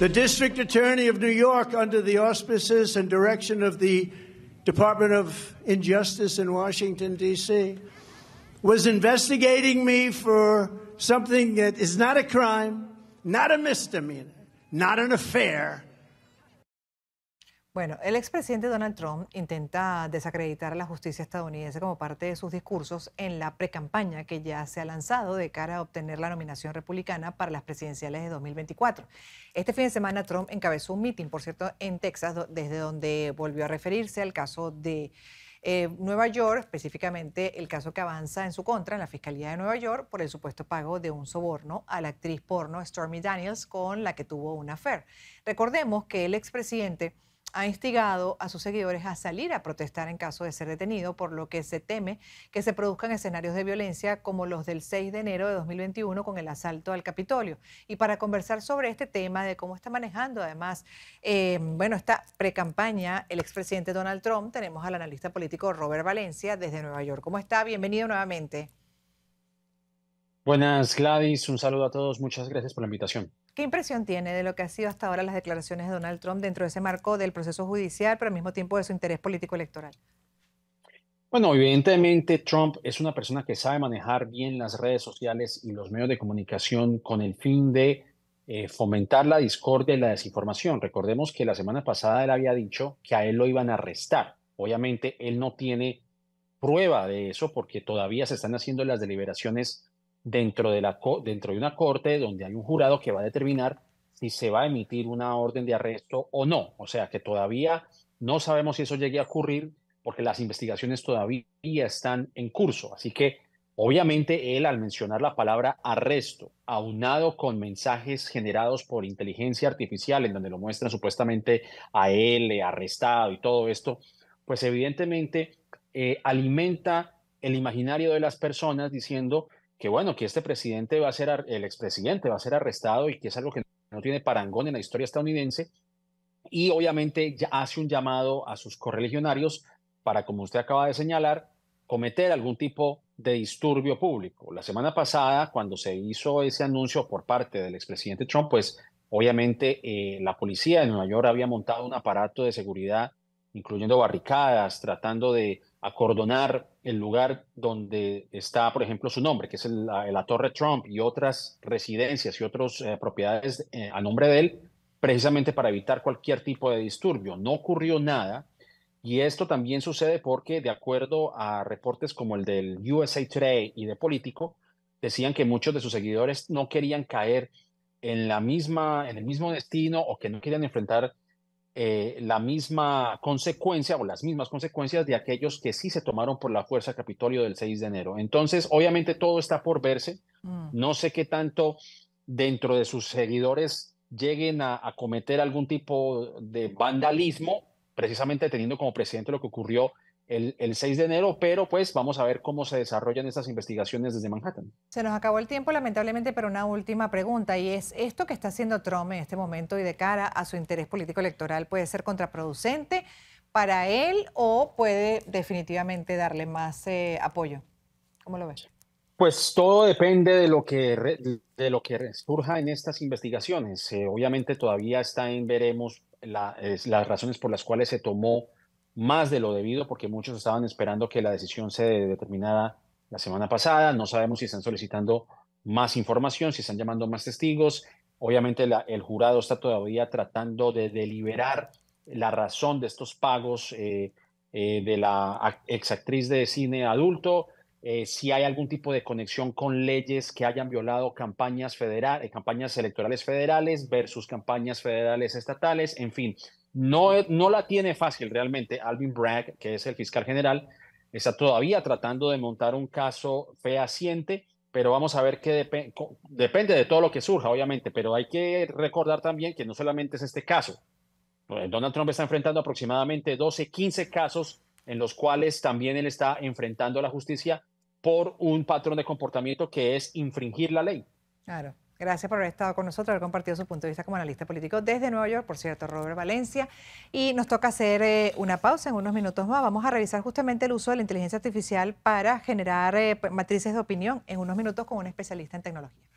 The District Attorney of New York, under the auspices and direction of the Department of Injustice in Washington, D.C., was investigating me for something that is not a crime, not a misdemeanor, not an affair, Bueno, el expresidente Donald Trump intenta desacreditar a la justicia estadounidense como parte de sus discursos en la precampaña que ya se ha lanzado de cara a obtener la nominación republicana para las presidenciales de 2024. Este fin de semana Trump encabezó un mitin, por cierto, en Texas, desde donde volvió a referirse al caso de eh, Nueva York, específicamente el caso que avanza en su contra en la Fiscalía de Nueva York por el supuesto pago de un soborno a la actriz porno Stormy Daniels con la que tuvo una affair. Recordemos que el expresidente ha instigado a sus seguidores a salir a protestar en caso de ser detenido, por lo que se teme que se produzcan escenarios de violencia como los del 6 de enero de 2021 con el asalto al Capitolio. Y para conversar sobre este tema, de cómo está manejando además, eh, bueno, esta precampaña, el expresidente Donald Trump, tenemos al analista político Robert Valencia desde Nueva York. ¿Cómo está? Bienvenido nuevamente. Buenas, Gladys. Un saludo a todos. Muchas gracias por la invitación. ¿Qué impresión tiene de lo que ha sido hasta ahora las declaraciones de Donald Trump dentro de ese marco del proceso judicial, pero al mismo tiempo de su interés político electoral? Bueno, evidentemente Trump es una persona que sabe manejar bien las redes sociales y los medios de comunicación con el fin de eh, fomentar la discordia y la desinformación. Recordemos que la semana pasada él había dicho que a él lo iban a arrestar. Obviamente él no tiene prueba de eso porque todavía se están haciendo las deliberaciones dentro de, la, dentro de una corte donde hay un jurado que va a determinar si se va a emitir una orden de arresto o no. O sea que todavía no sabemos si eso llegue a ocurrir porque las investigaciones todavía están en curso. Así que obviamente él al mencionar la palabra arresto, aunado con mensajes generados por inteligencia artificial en donde lo muestran supuestamente a él eh, arrestado y todo esto, pues evidentemente eh, alimenta el imaginario de las personas diciendo que bueno, que este presidente va a ser, el expresidente va a ser arrestado y que es algo que no tiene parangón en la historia estadounidense. Y obviamente ya hace un llamado a sus correligionarios para, como usted acaba de señalar, cometer algún tipo de disturbio público. La semana pasada, cuando se hizo ese anuncio por parte del expresidente Trump, pues obviamente eh, la policía de Nueva York había montado un aparato de seguridad, incluyendo barricadas, tratando de acordonar el lugar donde está, por ejemplo, su nombre, que es la, Torre Trump y otras residencias y otras eh, propiedades eh, a nombre de él, precisamente para evitar cualquier tipo de disturbio. No ocurrió nada. Y esto también sucede porque, de acuerdo a reportes como el del USA Today y de Político, decían que muchos de sus seguidores no querían caer en la misma, en el mismo destino o que no querían enfrentar eh, la misma consecuencia o las mismas consecuencias de aquellos que sí se tomaron por la fuerza Capitolio del 6 de enero. Entonces, obviamente todo está por verse. Mm. No sé qué tanto dentro de sus seguidores lleguen a cometer algún tipo de vandalismo, precisamente teniendo como presidente lo que ocurrió el, 6 de enero, pero pues vamos a ver cómo se desarrollan estas investigaciones desde Manhattan. Se nos acabó el tiempo, lamentablemente, pero una última pregunta, y es, ¿esto que está haciendo Trump en este momento y de cara a su interés político electoral puede ser contraproducente para él o puede definitivamente darle más eh, apoyo? ¿Cómo lo ves? Pues todo depende de lo que, de lo que surja en estas investigaciones. Eh, obviamente todavía está en veremos las razones por las cuales se tomó más de lo debido porque muchos estaban esperando que la decisión se determinara la semana pasada. No sabemos si están solicitando más información, si están llamando más testigos. Obviamente la, el jurado está todavía tratando de deliberar la razón de estos pagos eh, eh, de la exactriz de cine adulto, eh, si hay algún tipo de conexión con leyes que hayan violado campañas, federales campañas electorales federales versus campañas federales estatales, en fin, no, la tiene fácil realmente. Alvin Bragg, que es el fiscal general, está todavía tratando de montar un caso fehaciente, pero vamos a ver qué depende de todo lo que surja, obviamente, pero hay que recordar también que no solamente es este caso. Eh, Donald Trump está enfrentando aproximadamente 12, 15 casos en los cuales también él está enfrentando a la justicia por un patrón de comportamiento que es infringir la ley. Claro. Gracias por haber estado con nosotros, haber compartido su punto de vista como analista político desde Nueva York, por cierto, Robert Valencia. Y nos toca hacer eh, una pausa en unos minutos más. Vamos a revisar justamente el uso de la inteligencia artificial para generar eh, pues, matrices de opinión en unos minutos con un especialista en tecnología.